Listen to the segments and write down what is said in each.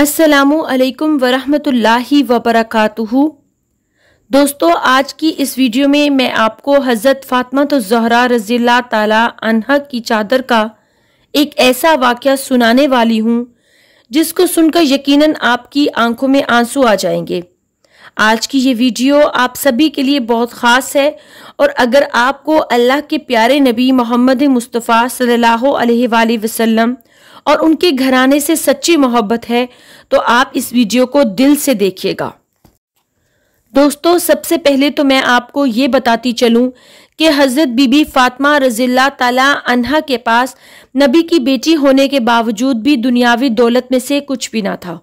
असलकम वरहमतुल्लाहि वबरकातुहु दोस्तों आज की इस वीडियो में मैं आपको हज़रत फ़ातमत तो ज़हरा रज़ील्ला ताला की चादर का एक ऐसा वाक़ सुनाने वाली हूँ जिसको सुनकर यकीनन आपकी आंखों में आंसू आ जाएंगे आज की ये वीडियो आप सभी के लिए बहुत ख़ास है और अगर आपको अल्लाह के प्यारे नबी मोहम्मद मुस्तफ़ा सल्लल्लाहु अलैहि वसल्लम और उनके घराने से सच्ची मोहब्बत है तो आप इस वीडियो को दिल से देखिएगा दोस्तों सबसे पहले तो मैं आपको ये बताती चलूं कि हज़रत बीबी फातमा रज़ील्ला तला अनहा के पास नबी की बेटी होने के बावजूद भी दुनियावी दौलत में से कुछ भी ना था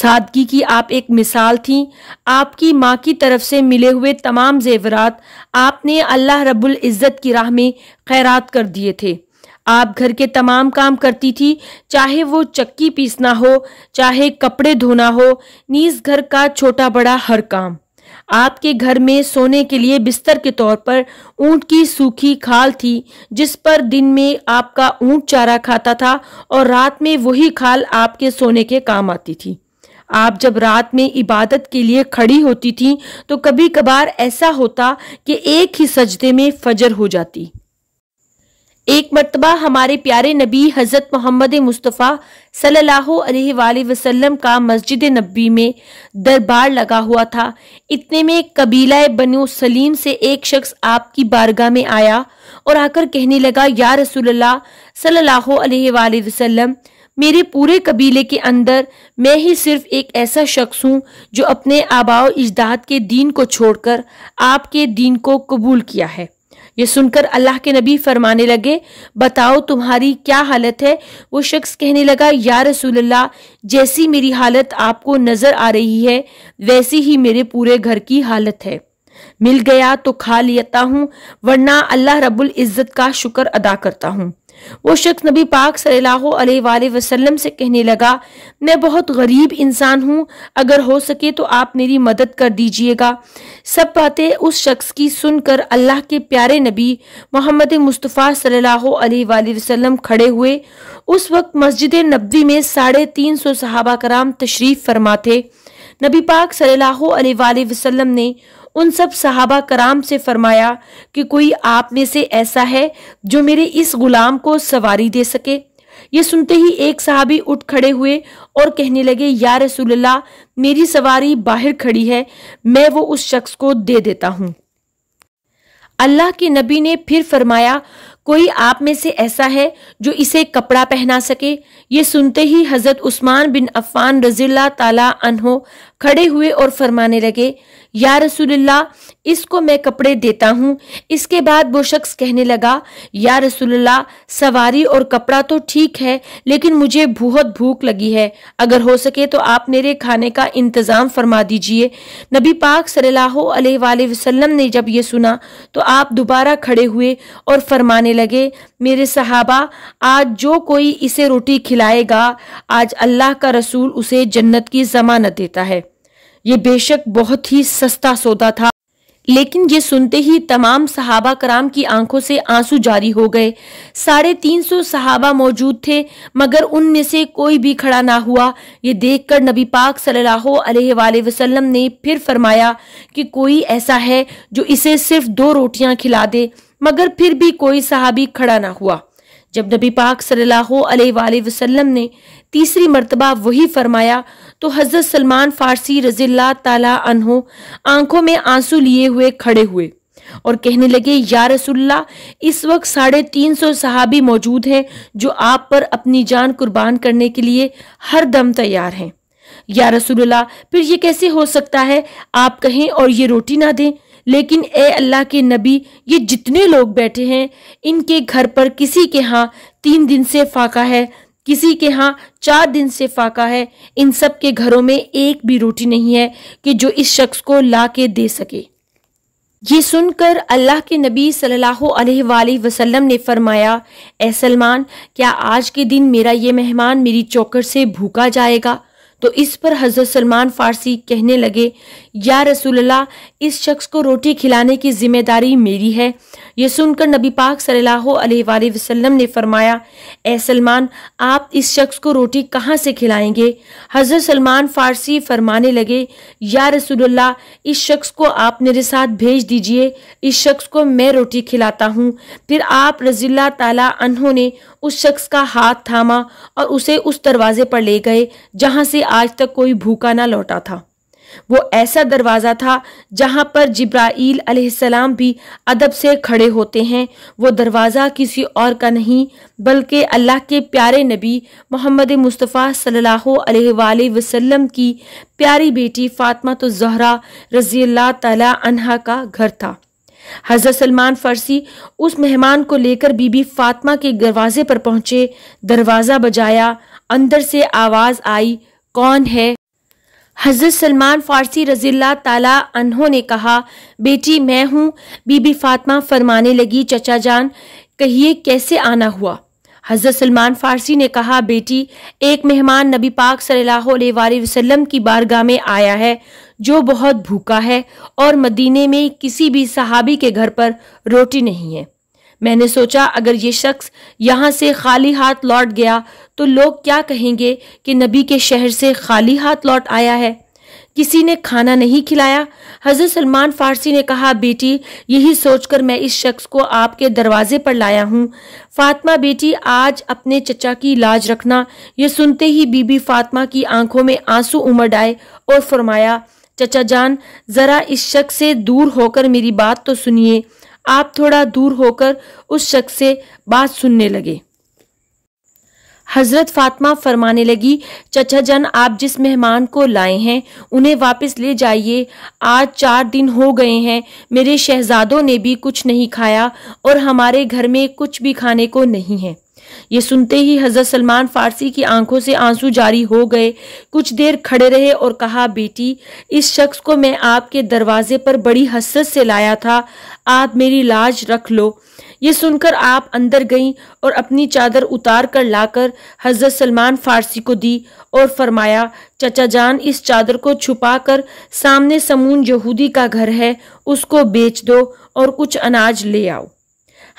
सादगी की आप एक मिसाल थी आपकी माँ की तरफ से मिले हुए तमाम जेवरात आपने अल्लाह रबुल्जत इज़्ज़त की राह में खैरात कर दिए थे आप घर के तमाम काम करती थी चाहे वो चक्की पीसना हो चाहे कपड़े धोना हो नीज घर का छोटा बड़ा हर काम आपके घर में सोने के लिए बिस्तर के तौर पर ऊंट की सूखी खाल थी जिस पर दिन में आपका ऊंट चारा खाता था और रात में वही खाल आपके सोने के काम आती थी आप जब रात में इबादत के लिए खड़ी होती थी तो कभी कभार ऐसा होता कि एक ही सजदे में फजर हो जाती एक मरतबा हमारे प्यारे नबी हज़रत मोहम्मद मुस्तफ़ा सल्लल्लाहु अलैहि वसल्लम का मस्जिद नबी में दरबार लगा हुआ था इतने में कबीला बनु सलीम से एक शख्स आपकी बारगाह में आया और आकर कहने लगा या रसूलल्लाह सल्लल्लाहु अलैहि वसल्लम मेरे पूरे कबीले के अंदर मैं ही सिर्फ एक ऐसा शख्स हूँ जो अपने आबाओ इजदाद के दीन को छोड़कर आपके दीन को कबूल किया है ये सुनकर अल्लाह के नबी फरमाने लगे बताओ तुम्हारी क्या हालत है वो शख्स कहने लगा या अल्लाह जैसी मेरी हालत आपको नज़र आ रही है वैसी ही मेरे पूरे घर की हालत है मिल गया तो खा लेता हूँ वरना अल्लाह रब्बुल इज़्ज़त का शुक्र अदा करता हूँ वो शख्स नबी पाक सल्लल्लाहु अलैहि वसल्लम से कहने लगा मैं बहुत गरीब इंसान हूँ अगर हो सके तो आप मेरी मदद कर दीजिएगा सब बातें उस शख्स की सुनकर अल्लाह के प्यारे नबी मोहम्मद मुस्तफ़ा सल्लल्लाहु अलैहि वसल्लम खड़े हुए उस वक्त मस्जिद नबी में साढ़े तीन सौ सहाबा कराम तशरीफ़ फरमा थे नबी पाक सल्लल्लाहु अलैहि वसल्लम ने उन सब सहाबा कराम से फरमाया कि कोई आप में से ऐसा है जो मेरे इस गुलाम को सवारी दे सके ये सुनते ही एक सहाबी उठ खड़े हुए और कहने लगे या रसूलल्लाह मेरी सवारी बाहर खड़ी है मैं वो उस शख्स को दे देता हूँ अल्लाह के नबी ने फिर फरमाया कोई आप में से ऐसा है जो इसे कपड़ा पहना सके ये सुनते ही हज़रत उस्मान बिन अफ़ान रजील्ला तला अनहो खड़े हुए और फरमाने लगे या रसूलुल्लाह इसको मैं कपड़े देता हूँ इसके बाद वो शख्स कहने लगा या रसूलुल्लाह सवारी और कपड़ा तो ठीक है लेकिन मुझे बहुत भूख लगी है अगर हो सके तो आप मेरे खाने का इंतज़ाम फरमा दीजिए नबी पाक सल्लल्लाहु अलैहि वसल्लम ने जब ये सुना तो आप दोबारा खड़े हुए और फरमाने लगे मेरे सहाबा आज जो कोई इसे रोटी खिलाएगा आज अल्लाह का रसूल उसे जन्नत की जमानत देता है ये बेशक बहुत ही सस्ता सौदा था लेकिन ये सुनते ही तमाम सहाबा कराम की आंखों से आंसू जारी हो गए साढ़े तीन सौ सहाबा मौजूद थे मगर उनमें से कोई भी खड़ा ना हुआ ये देखकर नबी पाक सल्लल्लाहु अलैहि वसल्लम ने फिर फरमाया कि कोई ऐसा है जो इसे सिर्फ दो रोटियां खिला दे मगर फिर भी कोई सहाबी खड़ा ना हुआ जब नबी पाक सल्लल्लाहु अलैहि वसल्लम ने तीसरी मरतबा वही फरमाया तो हज़रत सलमान फ़ारसी रजील्ला अनहो आंखों में आंसू लिए हुए खड़े हुए और कहने लगे या रसुल्ला इस वक्त साढ़े तीन सौ सहाबी मौजूद हैं जो आप पर अपनी जान कुर्बान करने के लिए हर दम तैयार हैं या रसुल्ला फिर ये कैसे हो सकता है आप कहें और ये रोटी ना दें लेकिन ए अल्लाह के नबी ये जितने लोग बैठे हैं इनके घर पर किसी के यहाँ तीन दिन से फाका है किसी के यहाँ चार दिन से फाका है इन सब के घरों में एक भी रोटी नहीं है कि जो इस शख्स को ला के दे सके ये सुनकर अल्लाह के नबी सल्लल्लाहु अलैहि वसल्लम ने फरमाया ए सलमान क्या आज के दिन मेरा ये मेहमान मेरी चौकर से भूखा जाएगा तो इस पर हज़रत सलमान फ़ारसी कहने लगे या रसूलल्लाह इस शख्स को रोटी खिलाने की जिम्मेदारी मेरी है यह सुनकर नबी पाक सल्लल्लाहु अलैहि वसल्लम ने फरमाया ए सलमान आप इस शख्स को रोटी कहाँ से खिलाएंगे हज़रत सलमान फ़ारसी फरमाने लगे या रसूलल्लाह इस शख्स को आप मेरे साथ भेज दीजिए इस शख्स को मैं रोटी खिलाता हूँ फिर आप रजील्ला तला अनहों ने उस शख्स का हाथ थामा और उसे उस दरवाज़े पर ले गए जहाँ से आज तक कोई भूखा ना लौटा था वो ऐसा दरवाज़ा था जहाँ पर जब्राइल अलैहिस्सलाम भी अदब से खड़े होते हैं वो दरवाज़ा किसी और का नहीं बल्कि अल्लाह के प्यारे नबी मोहम्मद मुस्तफ़ा सल्लल्लाहु अलैहि वसल्लम की प्यारी बेटी फ़ातिमा तो जहरा रज़ी अल्लाह तला का घर था हज़रत सलमान फ़ारसी उस मेहमान को लेकर बीबी फ़ातिमा के दरवाज़े पर पहुंचे दरवाज़ा बजाया अंदर से आवाज़ आई कौन है हज़रत सलमान फ़ारसी रजील्ला ताला अनहों ने कहा बेटी मैं हूँ बीबी फातमा फरमाने लगी चचा जान कहिए कैसे आना हुआ हज़रत सलमान फ़ारसी ने कहा बेटी एक मेहमान नबी पाक सल्लल्लाहु वसल्लम की बारगाह में आया है जो बहुत भूखा है और मदीने में किसी भी सहाबी के घर पर रोटी नहीं है मैंने सोचा अगर ये शख्स यहाँ से खाली हाथ लौट गया तो लोग क्या कहेंगे कि नबी के शहर से खाली हाथ लौट आया है किसी ने खाना नहीं खिलाया हजरत सलमान फारसी ने कहा बेटी यही सोचकर मैं इस शख्स को आपके दरवाजे पर लाया हूँ फातिमा बेटी आज अपने चचा की लाज रखना यह सुनते ही बीबी फातिमा की आंखों में आंसू उमड़ आए और फरमाया चचा जान ज़रा इस शख्स से दूर होकर मेरी बात तो सुनिए आप थोड़ा दूर होकर उस शख्स से बात सुनने लगे हजरत फातमा फरमाने लगी चचा जन आप जिस मेहमान को लाए हैं उन्हें वापस ले जाइए आज चार दिन हो गए हैं मेरे शहजादों ने भी कुछ नहीं खाया और हमारे घर में कुछ भी खाने को नहीं है ये सुनते ही हजरत सलमान फारसी की आंखों से आंसू जारी हो गए कुछ देर खड़े रहे और कहा बेटी इस शख्स को मैं आपके दरवाजे पर बड़ी हसरत से लाया था आप मेरी लाज रख लो ये सुनकर आप अंदर गईं और अपनी चादर उतार कर लाकर हज़रत सलमान फारसी को दी और फरमाया चचा जान इस चादर को छुपा कर सामने समून यहूदी का घर है उसको बेच दो और कुछ अनाज ले आओ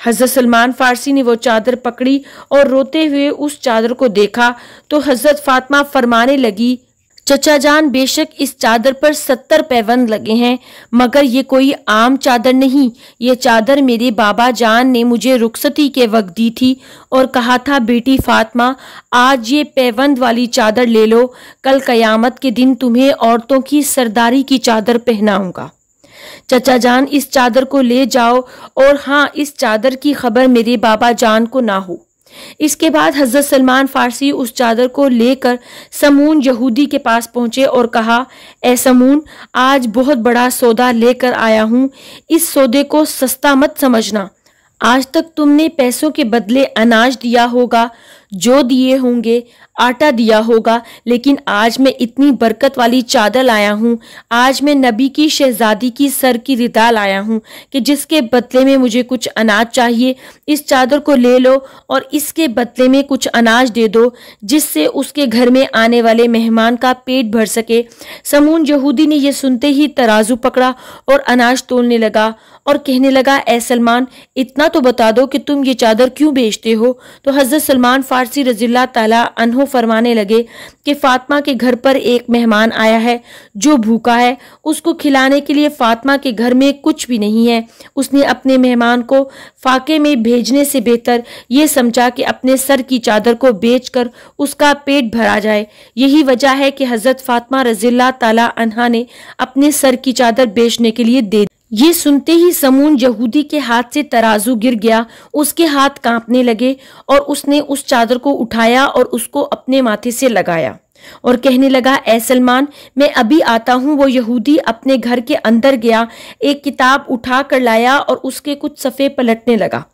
हज़रत सलमान फारसी ने वो चादर पकड़ी और रोते हुए उस चादर को देखा तो हज़रत फातमा फरमाने लगी चचा जान बेशक इस चादर पर सत्तर पैबंद लगे हैं मगर ये कोई आम चादर नहीं ये चादर मेरे बाबा जान ने मुझे रुखसती के वक्त दी थी और कहा था बेटी फातमा आज ये पैबंद वाली चादर ले लो कल कयामत के दिन तुम्हें औरतों की सरदारी की चादर पहनाऊंगा चचा जान इस चादर को ले जाओ और हाँ इस चादर की खबर मेरे बाबा जान को ना हो इसके बाद हजरत सलमान फारसी उस चादर को लेकर समून यहूदी के पास पहुंचे और कहा ए समून आज बहुत बड़ा सौदा लेकर आया हूं इस सौदे को सस्ता मत समझना आज तक तुमने पैसों के बदले अनाज दिया होगा जो दिए होंगे आटा दिया होगा लेकिन आज मैं इतनी बरकत वाली चादर लाया हूँ आज मैं नबी की शहजादी की सर की रिदा लाया हूँ कि जिसके बदले में मुझे कुछ अनाज चाहिए इस चादर को ले लो और इसके बदले में कुछ अनाज दे दो जिससे उसके घर में आने वाले मेहमान का पेट भर सके समून यहूदी ने यह सुनते ही तराजू पकड़ा और अनाज तोड़ने लगा और कहने लगा ए सलमान इतना तो बता दो कि तुम ये चादर क्यों बेचते हो तो हज़रत सलमान फ़ारसी रजील्ला तला अनहो फरमाने लगे कि फ़ातिमा के घर पर एक मेहमान आया है जो भूखा है उसको खिलाने के लिए फ़ातिमा के घर में कुछ भी नहीं है उसने अपने मेहमान को फाके में भेजने से बेहतर ये समझा कि अपने सर की चादर को कर उसका पेट भरा जाए यही वजह है कि हज़रत फ़ातिमा रजील्ला तला अनहा ने अपने सर की चादर बेचने के लिए दे ये सुनते ही समून यहूदी के हाथ से तराजू गिर गया उसके हाथ कांपने लगे और उसने उस चादर को उठाया और उसको अपने माथे से लगाया और कहने लगा ए सलमान मैं अभी आता हूँ वो यहूदी अपने घर के अंदर गया एक किताब उठा कर लाया और उसके कुछ सफ़े पलटने लगा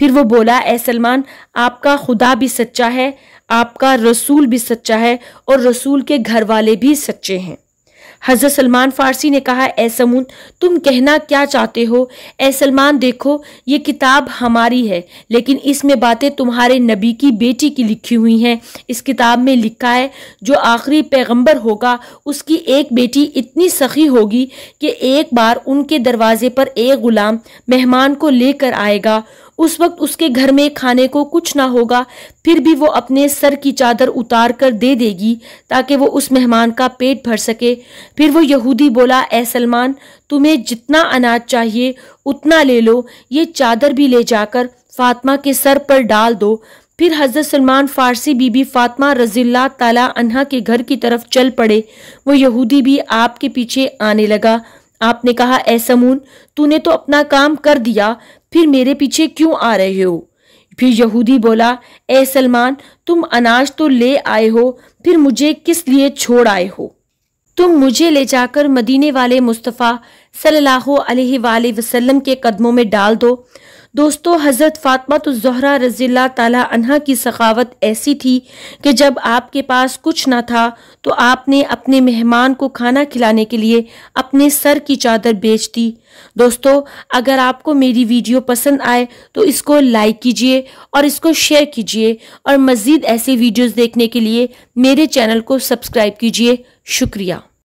फिर वो बोला ए सलमान आपका खुदा भी सच्चा है आपका रसूल भी सच्चा है और रसूल के घर वाले भी सच्चे हैं हज़रत सलमान फ़ारसी ने कहा ए समून तुम कहना क्या चाहते हो ए सलमान देखो ये किताब हमारी है लेकिन इसमें बातें तुम्हारे नबी की बेटी की लिखी हुई हैं इस किताब में लिखा है जो आखिरी पैगंबर होगा उसकी एक बेटी इतनी सखी होगी कि एक बार उनके दरवाजे पर एक ग़ुलाम मेहमान को लेकर आएगा उस वक्त उसके घर में खाने को कुछ ना होगा फिर भी वो अपने सर की चादर उतार कर दे देगी ताकि वो उस मेहमान का पेट भर सके फिर वो यहूदी बोला ए सलमान तुम्हें जितना अनाज चाहिए उतना ले लो ये चादर भी ले जाकर फातिमा के सर पर डाल दो फिर हज़रत सलमान फ़ारसी बीबी फ़ातिमा रजील्ला तला अनहा के घर की तरफ चल पड़े वो यहूदी भी आपके पीछे आने लगा आपने कहा ऐ समून तूने तो अपना काम कर दिया फिर मेरे पीछे क्यों आ रहे हो फिर यहूदी बोला ए सलमान तुम अनाज तो ले आए हो फिर मुझे किस लिए छोड़ आए हो तुम मुझे ले जाकर मदीने वाले मुस्तफ़ा सल्लल्लाहु अलैहि वसल्लम के कदमों में डाल दो दोस्तों हज़रत फ़ातमा तो ज़हरा रज़ील्ला ताला अनहा की सखावत ऐसी थी कि जब आपके पास कुछ ना था तो आपने अपने मेहमान को खाना खिलाने के लिए अपने सर की चादर बेच दी दोस्तों अगर आपको मेरी वीडियो पसंद आए तो इसको लाइक कीजिए और इसको शेयर कीजिए और मज़ीद ऐसे वीडियोज़ देखने के लिए मेरे चैनल को सब्सक्राइब कीजिए शुक्रिया